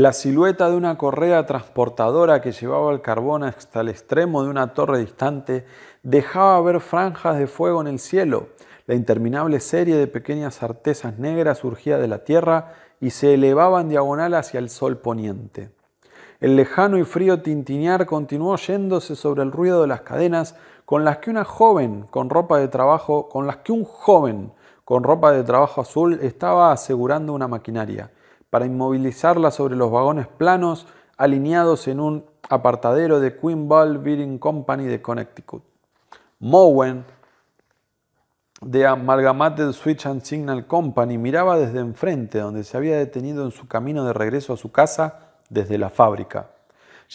La silueta de una correa transportadora que llevaba el carbón hasta el extremo de una torre distante dejaba ver franjas de fuego en el cielo. La interminable serie de pequeñas artesas negras surgía de la tierra y se elevaba en diagonal hacia el sol poniente. El lejano y frío tintinear continuó yéndose sobre el ruido de las cadenas con las que una joven con ropa de trabajo, con las que un joven con ropa de trabajo azul estaba asegurando una maquinaria para inmovilizarla sobre los vagones planos alineados en un apartadero de Queen Ball Company de Connecticut. Mowen, de Amalgamated Switch and Signal Company, miraba desde enfrente, donde se había detenido en su camino de regreso a su casa desde la fábrica.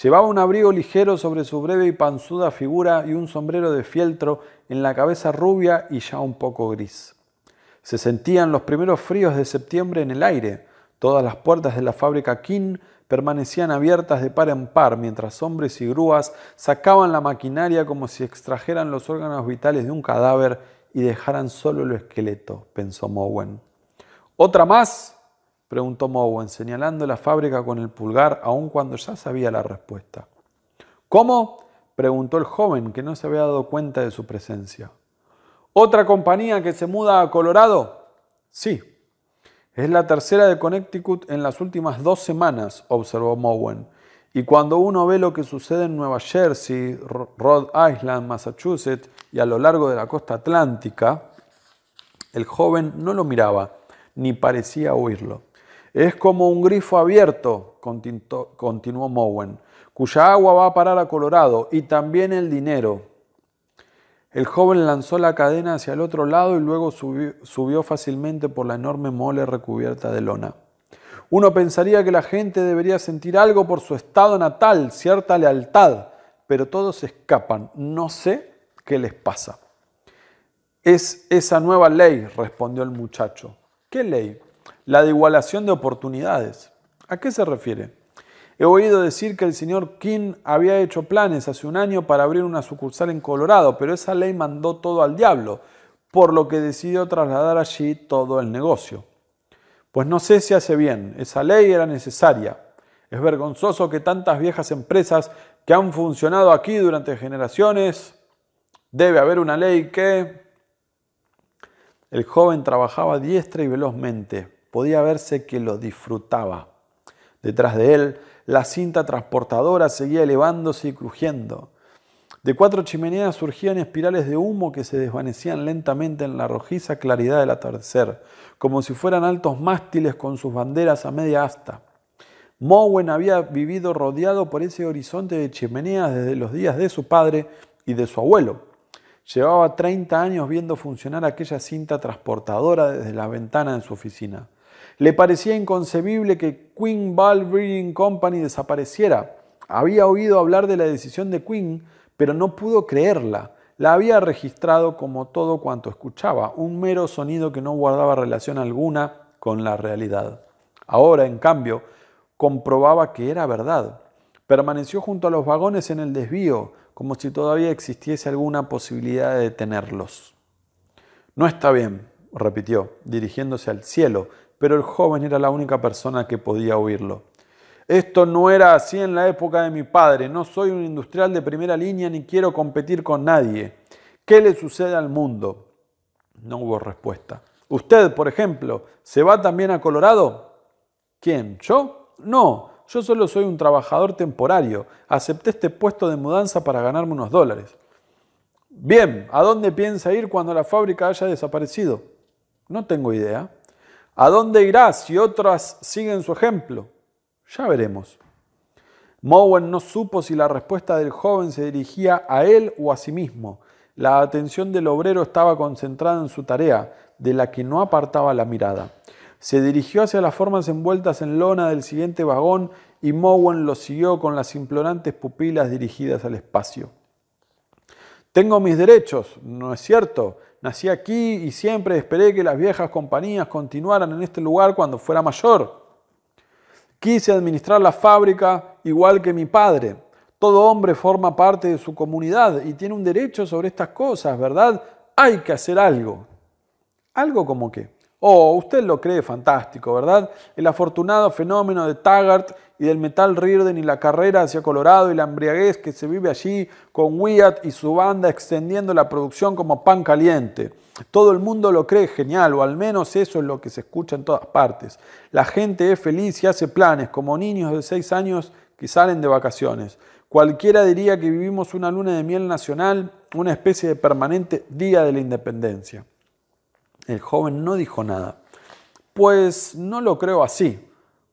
Llevaba un abrigo ligero sobre su breve y panzuda figura y un sombrero de fieltro en la cabeza rubia y ya un poco gris. Se sentían los primeros fríos de septiembre en el aire, Todas las puertas de la fábrica King permanecían abiertas de par en par mientras hombres y grúas sacaban la maquinaria como si extrajeran los órganos vitales de un cadáver y dejaran solo el esqueleto, pensó Mowen. ¿Otra más? preguntó Mowen, señalando la fábrica con el pulgar, aun cuando ya sabía la respuesta. ¿Cómo? preguntó el joven, que no se había dado cuenta de su presencia. ¿Otra compañía que se muda a Colorado? Sí, es la tercera de Connecticut en las últimas dos semanas, observó Mowen. Y cuando uno ve lo que sucede en Nueva Jersey, Rhode Island, Massachusetts y a lo largo de la costa atlántica, el joven no lo miraba, ni parecía oírlo. Es como un grifo abierto, continuó Mowen, cuya agua va a parar a Colorado y también el dinero, el joven lanzó la cadena hacia el otro lado y luego subió, fácilmente por la enorme mole recubierta de lona. Uno pensaría que la gente debería sentir algo por su estado natal, cierta lealtad, pero todos escapan. No sé qué les pasa. Es esa nueva ley, respondió el muchacho. ¿Qué ley? La de igualación de oportunidades. ¿A qué se refiere? He oído decir que el señor King había hecho planes hace un año para abrir una sucursal en Colorado, pero esa ley mandó todo al diablo, por lo que decidió trasladar allí todo el negocio. Pues no sé si hace bien, esa ley era necesaria. Es vergonzoso que tantas viejas empresas que han funcionado aquí durante generaciones, debe haber una ley que... El joven trabajaba diestra y velozmente, podía verse que lo disfrutaba. Detrás de él la cinta transportadora seguía elevándose y crujiendo. De cuatro chimeneas surgían espirales de humo que se desvanecían lentamente en la rojiza claridad del atardecer, como si fueran altos mástiles con sus banderas a media asta. Mowen había vivido rodeado por ese horizonte de chimeneas desde los días de su padre y de su abuelo. Llevaba 30 años viendo funcionar aquella cinta transportadora desde la ventana de su oficina. Le parecía inconcebible que Queen Ball Breeding Company desapareciera. Había oído hablar de la decisión de Queen, pero no pudo creerla. La había registrado como todo cuanto escuchaba, un mero sonido que no guardaba relación alguna con la realidad. Ahora, en cambio, comprobaba que era verdad. Permaneció junto a los vagones en el desvío, como si todavía existiese alguna posibilidad de detenerlos. No está bien, repitió, dirigiéndose al cielo, pero el joven era la única persona que podía oírlo. Esto no era así en la época de mi padre, no soy un industrial de primera línea ni quiero competir con nadie. ¿Qué le sucede al mundo? No hubo respuesta. ¿Usted, por ejemplo, se va también a Colorado? ¿Quién? ¿Yo? No, yo solo soy un trabajador temporario. Acepté este puesto de mudanza para ganarme unos dólares. Bien, ¿a dónde piensa ir cuando la fábrica haya desaparecido? No tengo idea. ¿A dónde irás si otras siguen su ejemplo? Ya veremos. Mowen no supo si la respuesta del joven se dirigía a él o a sí mismo. La atención del obrero estaba concentrada en su tarea, de la que no apartaba la mirada. Se dirigió hacia las formas envueltas en lona del siguiente vagón y Mowen lo siguió con las implorantes pupilas dirigidas al espacio. Tengo mis derechos, ¿no es cierto? Nací aquí y siempre esperé que las viejas compañías continuaran en este lugar cuando fuera mayor. Quise administrar la fábrica igual que mi padre. Todo hombre forma parte de su comunidad y tiene un derecho sobre estas cosas, ¿verdad? Hay que hacer algo. ¿Algo como qué? Oh, usted lo cree fantástico, ¿verdad? El afortunado fenómeno de Taggart y del metal ríorden y la carrera hacia Colorado y la embriaguez que se vive allí con Wyatt y su banda extendiendo la producción como pan caliente. Todo el mundo lo cree genial, o al menos eso es lo que se escucha en todas partes. La gente es feliz y hace planes, como niños de 6 años que salen de vacaciones. Cualquiera diría que vivimos una luna de miel nacional, una especie de permanente día de la independencia. El joven no dijo nada. Pues no lo creo así.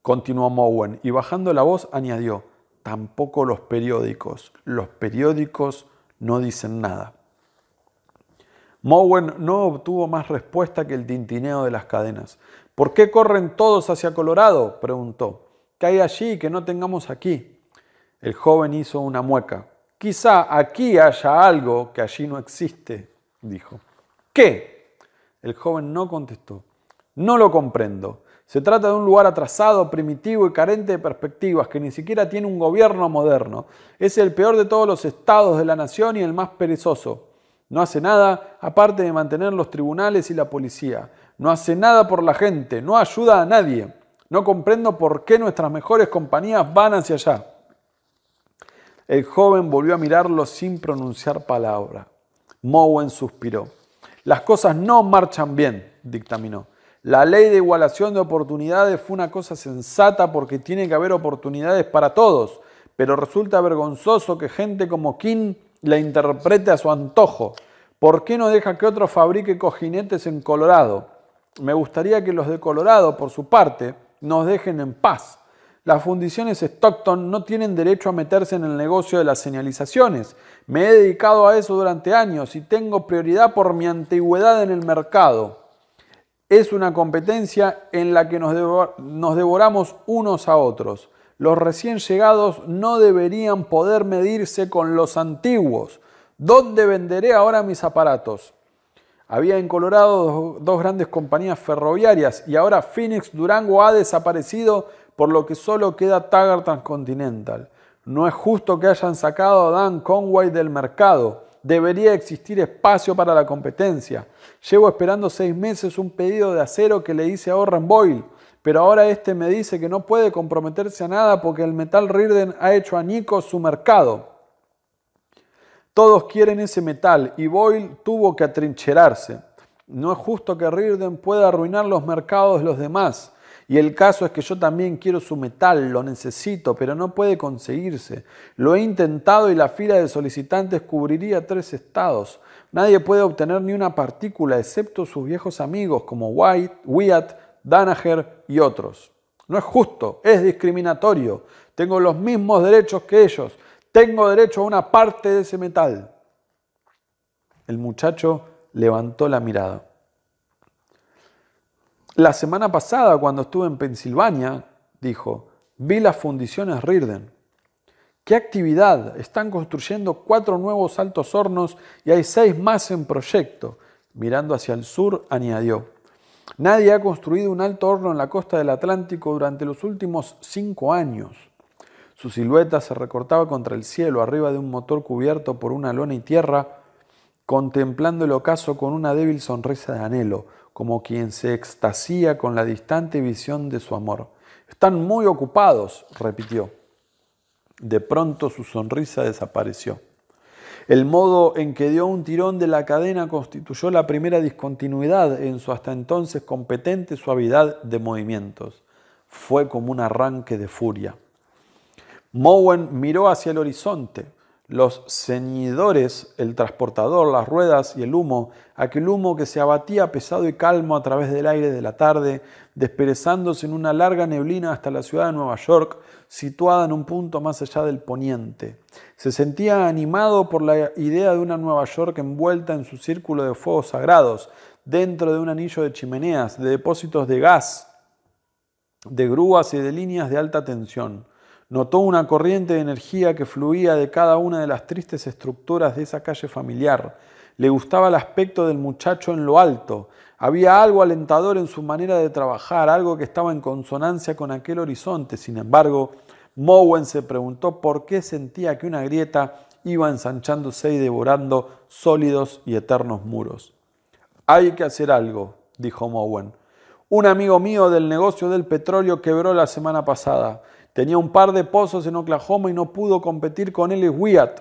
Continuó Mowen y bajando la voz añadió, tampoco los periódicos. Los periódicos no dicen nada. Mowen no obtuvo más respuesta que el tintineo de las cadenas. ¿Por qué corren todos hacia Colorado? preguntó. ¿Qué hay allí que no tengamos aquí? El joven hizo una mueca. Quizá aquí haya algo que allí no existe, dijo. ¿Qué? El joven no contestó. No lo comprendo. Se trata de un lugar atrasado, primitivo y carente de perspectivas, que ni siquiera tiene un gobierno moderno. Es el peor de todos los estados de la nación y el más perezoso. No hace nada aparte de mantener los tribunales y la policía. No hace nada por la gente, no ayuda a nadie. No comprendo por qué nuestras mejores compañías van hacia allá. El joven volvió a mirarlo sin pronunciar palabra. Mowen suspiró. Las cosas no marchan bien, dictaminó. La ley de igualación de oportunidades fue una cosa sensata porque tiene que haber oportunidades para todos, pero resulta vergonzoso que gente como King la interprete a su antojo. ¿Por qué no deja que otro fabrique cojinetes en Colorado? Me gustaría que los de Colorado, por su parte, nos dejen en paz. Las fundiciones Stockton no tienen derecho a meterse en el negocio de las señalizaciones. Me he dedicado a eso durante años y tengo prioridad por mi antigüedad en el mercado. Es una competencia en la que nos, devoramos unos a otros. Los recién llegados no deberían poder medirse con los antiguos. ¿Dónde venderé ahora mis aparatos? Había en Colorado dos, grandes compañías ferroviarias y ahora Phoenix Durango ha desaparecido, por lo que solo queda Taggart Transcontinental. No es justo que hayan sacado a Dan Conway del mercado debería existir espacio para la competencia. Llevo esperando seis meses un pedido de acero que le hice a Boyle, pero ahora este me dice que no puede comprometerse a nada porque el metal Rirden ha hecho a nico su mercado. Todos quieren ese metal y Boyle tuvo que atrincherarse. No es justo que Rirden pueda arruinar los mercados de los demás. Y el caso es que yo también quiero su metal, lo necesito, pero no puede conseguirse. Lo he intentado y la fila de solicitantes cubriría tres estados. Nadie puede obtener ni una partícula excepto sus viejos amigos como White, Wyatt, Danaher y otros. No es justo, es discriminatorio. Tengo los mismos derechos que ellos. Tengo derecho a una parte de ese metal. El muchacho levantó la mirada. La semana pasada, cuando estuve en Pensilvania, dijo, vi las fundiciones Rirden. ¿Qué actividad? Están construyendo cuatro nuevos altos hornos y hay seis más en proyecto. Mirando hacia el sur, añadió, nadie ha construido un alto horno en la costa del Atlántico durante los últimos cinco años. Su silueta se recortaba contra el cielo, arriba de un motor cubierto por una lona y tierra, contemplando el ocaso con una débil sonrisa de anhelo como quien se extasía con la distante visión de su amor. Están muy ocupados, repitió. De pronto su sonrisa desapareció. El modo en que dio un tirón de la cadena constituyó la primera discontinuidad en su hasta entonces competente suavidad de movimientos. Fue como un arranque de furia. Mowen miró hacia el horizonte los ceñidores, el transportador, las ruedas y el humo, aquel humo que se abatía pesado y calmo a través del aire de la tarde, desperezándose en una larga neblina hasta la ciudad de Nueva York, situada en un punto más allá del poniente. Se sentía animado por la idea de una Nueva York envuelta en su círculo de fuegos sagrados, dentro de un anillo de chimeneas, de depósitos de gas, de grúas y de líneas de alta tensión. Notó una corriente de energía que fluía de cada una de las tristes estructuras de esa calle familiar. Le gustaba el aspecto del muchacho en lo alto. Había algo alentador en su manera de trabajar, algo que estaba en consonancia con aquel horizonte. Sin embargo, Mowen se preguntó por qué sentía que una grieta iba ensanchándose y devorando sólidos y eternos muros. Hay que hacer algo, dijo Mowen. Un amigo mío del negocio del petróleo quebró la semana pasada Tenía un par de pozos en Oklahoma y no pudo competir con y Wyatt.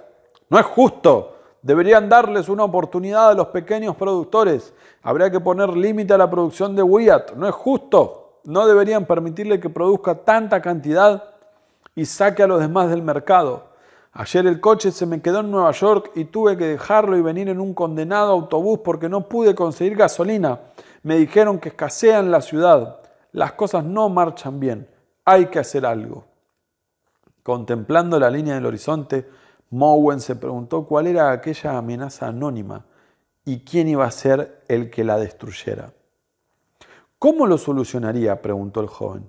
No es justo. Deberían darles una oportunidad a los pequeños productores. Habría que poner límite a la producción de Wyatt. No es justo. No deberían permitirle que produzca tanta cantidad y saque a los demás del mercado. Ayer el coche se me quedó en Nueva York y tuve que dejarlo y venir en un condenado autobús porque no pude conseguir gasolina. Me dijeron que escasean en la ciudad. Las cosas no marchan bien hay que hacer algo. Contemplando la línea del horizonte, Mowen se preguntó cuál era aquella amenaza anónima y quién iba a ser el que la destruyera. ¿Cómo lo solucionaría? preguntó el joven.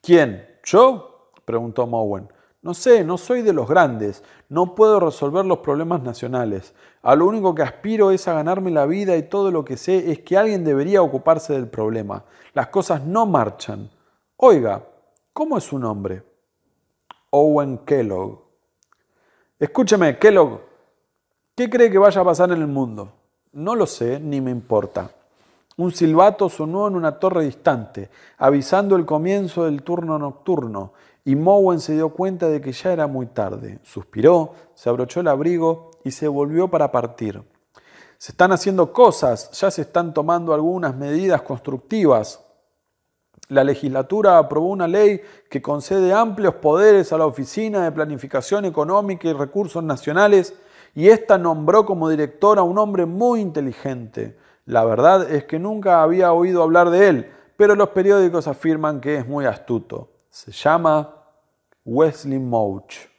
¿Quién? ¿Yo? preguntó Mowen. No sé, no soy de los grandes, no puedo resolver los problemas nacionales. A lo único que aspiro es a ganarme la vida y todo lo que sé es que alguien debería ocuparse del problema. Las cosas no marchan. Oiga, ¿Cómo es su nombre? Owen Kellogg. Escúcheme, Kellogg, ¿qué cree que vaya a pasar en el mundo? No lo sé, ni me importa. Un silbato sonó en una torre distante, avisando el comienzo del turno nocturno, y Mowen se dio cuenta de que ya era muy tarde. Suspiró, se abrochó el abrigo y se volvió para partir. Se están haciendo cosas, ya se están tomando algunas medidas constructivas la legislatura aprobó una ley que concede amplios poderes a la Oficina de Planificación Económica y Recursos Nacionales y esta nombró como director a un hombre muy inteligente. La verdad es que nunca había oído hablar de él, pero los periódicos afirman que es muy astuto. Se llama Wesley Mouch.